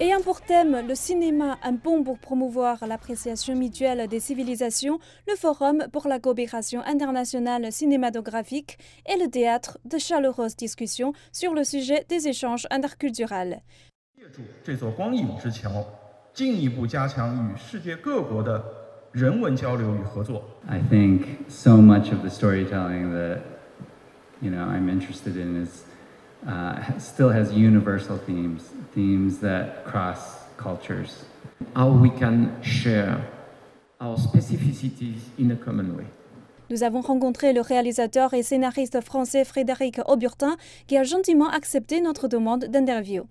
Ayant pour thème le cinéma, un pont pour promouvoir l'appréciation mutuelle des civilisations, le Forum pour la coopération internationale cinématographique et le théâtre de chaleureuses discussions sur le sujet des échanges interculturels. I think so much of the storytelling that I'm interested in uh, still themes that cross cultures, we can share our specificities in a Nous avons rencontré le réalisateur et scénariste français Frédéric Auburtin qui a gentiment accepté notre demande d'interview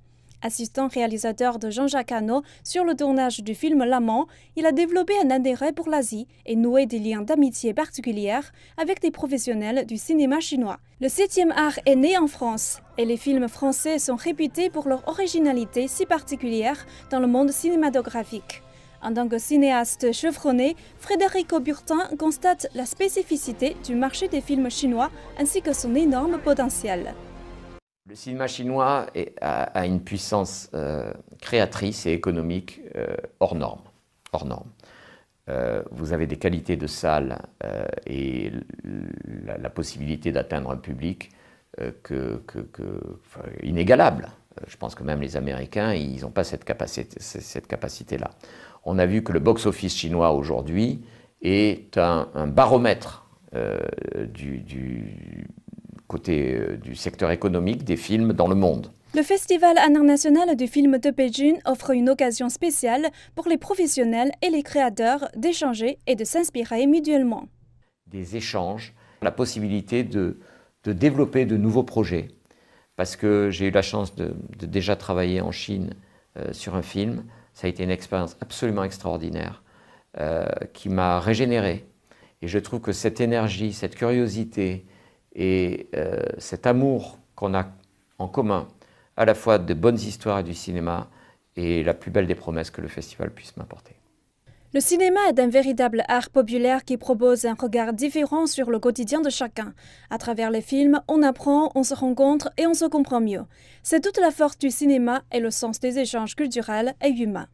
assistant réalisateur de Jean-Jacques Hano sur le tournage du film L'Amant, il a développé un intérêt pour l'Asie et noué des liens d'amitié particulières avec des professionnels du cinéma chinois. Le septième art est né en France et les films français sont réputés pour leur originalité si particulière dans le monde cinématographique. En tant que cinéaste chevronné, Frédérico Burtin constate la spécificité du marché des films chinois ainsi que son énorme potentiel. Le cinéma chinois a, une puissance euh, créatrice et économique euh, hors norme. Hors norme. Euh, vous avez des qualités de salle et la, possibilité d'atteindre un public que, inégalable. Je pense que même les Américains, ils n'ont pas cette capacité-là. On a vu que le box-office chinois aujourd'hui est un, baromètre du euh, du secteur économique des films dans le monde. Le Festival international du film de Beijing offre une occasion spéciale pour les professionnels et les créateurs d'échanger et de s'inspirer mutuellement. Des échanges, la possibilité de, de développer de nouveaux projets. Parce que j'ai eu la chance de, déjà travailler en Chine euh, sur un film. Ça a été une expérience absolument extraordinaire euh, qui m'a régénéré. Et je trouve que cette énergie, cette curiosité, et euh, cet amour qu'on a en commun, à la fois de bonnes histoires et du cinéma, est la plus belle des promesses que le festival puisse m'apporter. Le cinéma est un véritable art populaire qui propose un regard différent sur le quotidien de chacun. À travers les films, on apprend, on se rencontre et on se comprend mieux. C'est toute la force du cinéma et le sens des échanges culturels et humains.